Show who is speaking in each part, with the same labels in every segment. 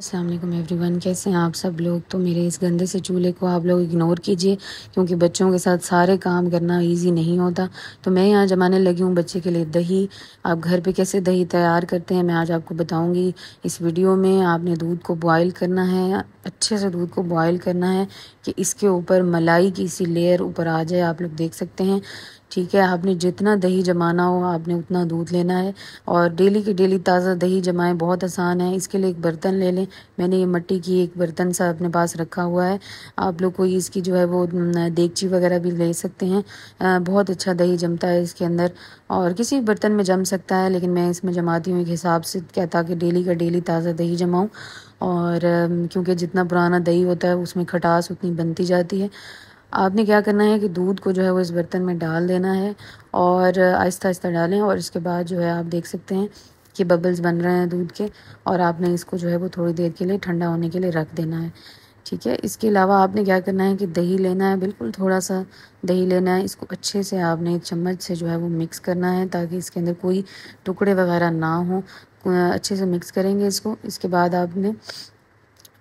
Speaker 1: Aslam every one कैसे हैं आप सब लोग तो मेरे इस गंदे से चूल्हे को आप लोग इग्नोर कीजिए क्योंकि बच्चों के साथ सारे काम करना इजी नहीं होता तो मैं यहाँ जमाने लगी हूँ बच्चे के लिए दही आप घर पे कैसे दही तैयार करते हैं मैं आज आपको बताऊँगी इस वीडियो में आपने दूध को बॉयल करना है अच्छे से दूध को बॉयल करना है कि इसके ऊपर मलाई की सी लेयर ऊपर आ जाए आप लोग देख सकते हैं ठीक है आपने जितना दही जमाना हो आपने उतना दूध लेना है और डेली की डेली ताज़ा दही जमाएं बहुत आसान है इसके लिए एक बर्तन ले लें मैंने ये मट्टी की एक बर्तन सा अपने पास रखा हुआ है आप लोग कोई इसकी जो है वो देगची वगैरह भी ले सकते हैं बहुत अच्छा दही जमता है इसके अंदर और किसी बर्तन में जम सकता है लेकिन मैं इसमें जमाती हूँ एक हिसाब से क्या ताकि डेली का डेली ताज़ा दही जमाऊँ और क्योंकि जितना पुराना दही होता है उसमें खटास उतनी बनती जाती है आपने क्या करना है कि दूध को जो है वो इस बर्तन में डाल देना है और आहिस्ता आहिस्ता डालें और इसके बाद जो है आप देख सकते हैं कि बबल्स बन रहे हैं दूध के और आपने इसको जो है वो थोड़ी देर के लिए ठंडा होने के लिए रख देना है ठीक है इसके अलावा आपने क्या करना है कि दही लेना है बिल्कुल थोड़ा सा दही लेना है इसको अच्छे से आपने एक चम्मच से जो है वो मिक्स करना है ताकि इसके अंदर कोई टुकड़े वगैरह ना हो अच्छे से मिक्स करेंगे इसको इसके बाद आपने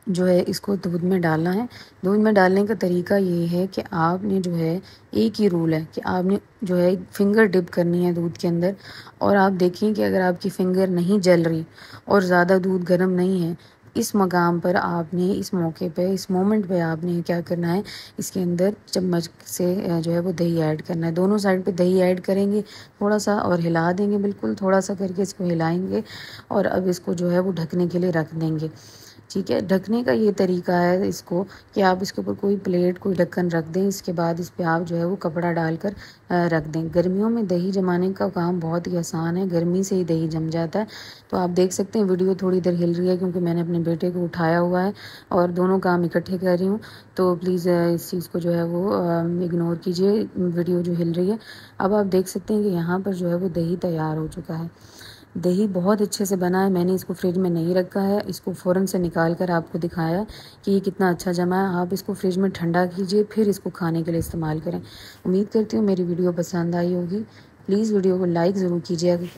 Speaker 1: जो है इसको दूध में डालना है दूध में डालने का तरीका ये है कि आपने जो है एक ही रूल है कि आपने जो है फिंगर डिप करनी है दूध के अंदर और आप देखें कि अगर आपकी फिंगर नहीं जल रही और ज़्यादा दूध गर्म नहीं है इस मकाम पर आपने इस मौके पे इस मोमेंट पे आपने क्या करना है इसके अंदर चम्मच से जो है वो दही ऐड करना है दोनों साइड पे दही ऐड करेंगे थोड़ा सा और हिला देंगे बिल्कुल थोड़ा सा करके इसको हिलाएंगे और अब इसको जो है वो ढकने के लिए रख देंगे ठीक है ढकने का ये तरीका है इसको कि आप इसके ऊपर कोई प्लेट कोई ढक्कन रख दें इसके बाद इस पर आप जो है वो कपड़ा डालकर रख दें गर्मियों में दही जमाने का काम बहुत ही आसान है गर्मी से ही दही जम जाता है तो आप देख सकते हैं वीडियो थोड़ी देर हिल रही है क्योंकि मैंने अपने बेटे को उठाया हुआ है और दोनों काम इकट्ठे कर रही हूँ तो प्लीज़ इस चीज़ को जो है वो इग्नोर कीजिए वीडियो जो हिल रही है अब आप देख सकते हैं कि यहाँ पर जो है वो दही तैयार हो चुका है दही बहुत अच्छे से बना है मैंने इसको फ्रिज में नहीं रखा है इसको फ़ौरन से निकाल कर आपको दिखाया कि ये कितना अच्छा जमा है आप इसको फ्रिज में ठंडा कीजिए फिर इसको खाने के लिए इस्तेमाल करें उम्मीद करती हूँ मेरी वीडियो पसंद आई होगी प्लीज़ वीडियो को लाइक ज़रूर कीजिएगा